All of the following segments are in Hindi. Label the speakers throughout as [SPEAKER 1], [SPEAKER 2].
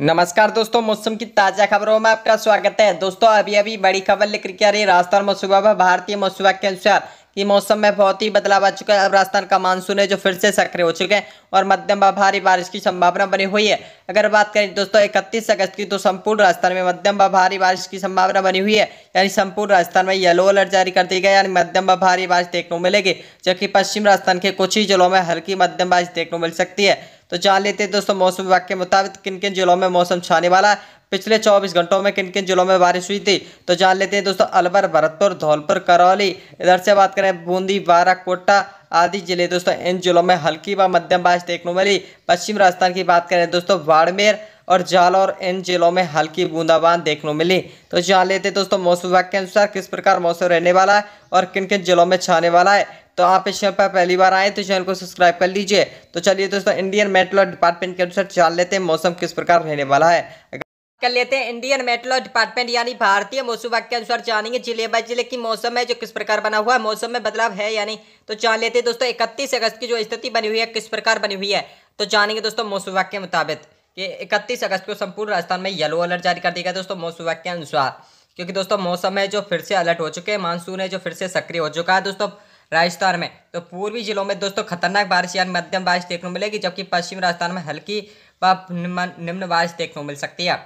[SPEAKER 1] नमस्कार दोस्तों मौसम की ताज़ा खबरों में आपका स्वागत है दोस्तों अभी अभी बड़ी खबर लेकर के आ रही है राजस्थान मसूबा में भारतीय मसूबा के अनुसार ये मौसम में बहुत ही बदलाव आ चुका है अब राजस्थान का मानसून है जो फिर से सक्रिय हो चुके हैं और मध्यम व भारी बारिश की संभावना बनी हुई है अगर बात करें दोस्तों इकतीस अगस्त की तो संपूर्ण राजस्थान में मध्यम व भारी बारिश की संभावना बनी हुई है यानी संपूर्ण राजस्थान में येलो अलर्ट जारी कर दिया गया यानी मध्यम व भारी बारिश देखने को मिलेगी जबकि पश्चिम राजस्थान के कुछ ही जिलों में हल्की मध्यम बारिश देखने को मिल सकती है तो जान लेते हैं दोस्तों मौसम विभाग के मुताबिक किन किन जिलों में मौसम छाने वाला है पिछले 24 घंटों में किन किन जिलों में बारिश हुई थी तो जान लेते हैं दोस्तों अलवर भरतपुर धौलपुर करौली इधर से बात करें बूंदी बारा कोटा आदि जिले दोस्तों इन जिलों में हल्की व मध्यम बारिश देखने मिली पश्चिम राजस्थान की बात करें दोस्तों बाड़मेर और जालौर इन जिलों में हल्की बूंदाबांद देखने मिली तो जान लेते हैं दोस्तों मौसम विभाग के अनुसार किस प्रकार मौसम रहने वाला है और किन किन जिलों में छाने वाला है तो आप इस चैनल पर पहली बार आए तो चैनल को सब्सक्राइब कर लीजिए तो चलिए दोस्तों इंडियन मेट्रोल डिपार्टमेंट के अनुसार जान लेते हैं मौसम किस प्रकार रहने वाला है कर लेते हैं इंडियन मेट्रोलॉजी डिपार्टमेंट यानी भारतीय मौसम वाक्य अनुसार जानेंगे जिले बाय जिले की मौसम है जो किस प्रकार बना हुआ है मौसम में बदलाव है या नहीं तो जान लेते हैं दोस्तों इकतीस अगस्त की जो स्थिति बनी हुई है किस प्रकार बनी हुई है तो जानेंगे दोस्तों मौसम वाक्य के मुताबिक कि इकतीस अगस्त को संपूर्ण राजस्थान में येलो अलर्ट जारी कर दिया गया दोस्तों मौसम वाक्य के अनुसार क्योंकि दोस्तों मौसम है जो फिर से अलर्ट हो चुके हैं मानसून है जो फिर से सक्रिय हो चुका है दोस्तों राजस्थान में तो पूर्वी जिलों में दोस्तों खतरनाक बारिश यानी मध्यम बारिश देखने को मिलेगी जबकि पश्चिम राजस्थान में हल्की व निम्न बारिश देखने को मिल सकती है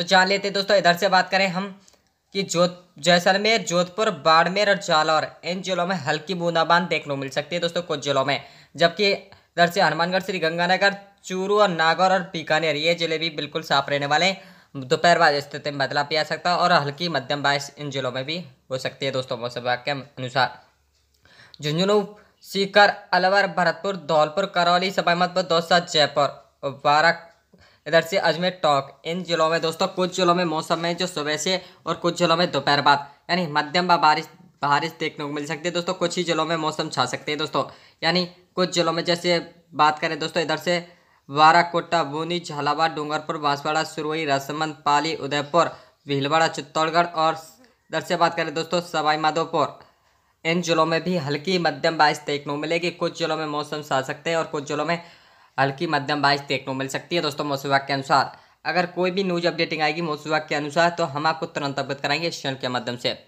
[SPEAKER 1] तो जान लेते हैं दोस्तों इधर से बात करें हम कि जोध जैसलमेर जोधपुर बाड़मेर और जालौर इन जिलों में हल्की बूंदाबांद देखने को मिल सकती है दोस्तों कुछ जिलों में जबकि इधर से हनुमानगढ़ श्रीगंगानगर चूरू और नागौर और बीकानेर ये जिले भी बिल्कुल साफ रहने वाले हैं दोपहर बाद स्थिति में बदलाव भी आ सकता है और हल्की मध्यम बारिश इन जिलों में भी हो सकती है दोस्तों मौसम विभाग के अनुसार झुंझुनू सीकर अलवर भरतपुर धौलपुर करौली सवाईमाधोपुर दौसा जयपुर और बारह इधर से अजमेर टॉक इन जिलों में दोस्तों कुछ जिलों में मौसम है जो सुबह से और कुछ जिलों में दोपहर बाद यानी मध्यम व बारिश बारिश देखने को मिल सकती है दोस्तों कुछ ही जिलों में मौसम छा सकते हैं दोस्तों यानी कुछ जिलों में जैसे बात करें दोस्तों इधर से वाराकोटा बूंदी झालावाड़ डूंगरपुर बांसवाड़ा सुरोई रसमंद पाली उदयपुर भीलवाड़ा चित्तौड़गढ़ और इधर से बात करें दोस्तों सवाईमाधोपुर इन जिलों में भी हल्की मध्यम बारिश देखने को मिलेगी कुछ जिलों में मौसम छा सकते हैं और कुछ जिलों में हल्की मध्यम बारिश देखने को मिल सकती है दोस्तों मौसम विभाग के अनुसार अगर कोई भी न्यूज अपडेटिंग आएगी मौसम विभाग के अनुसार तो हम आपको तुरंत अवगत कराएंगे इस चैनल के माध्यम से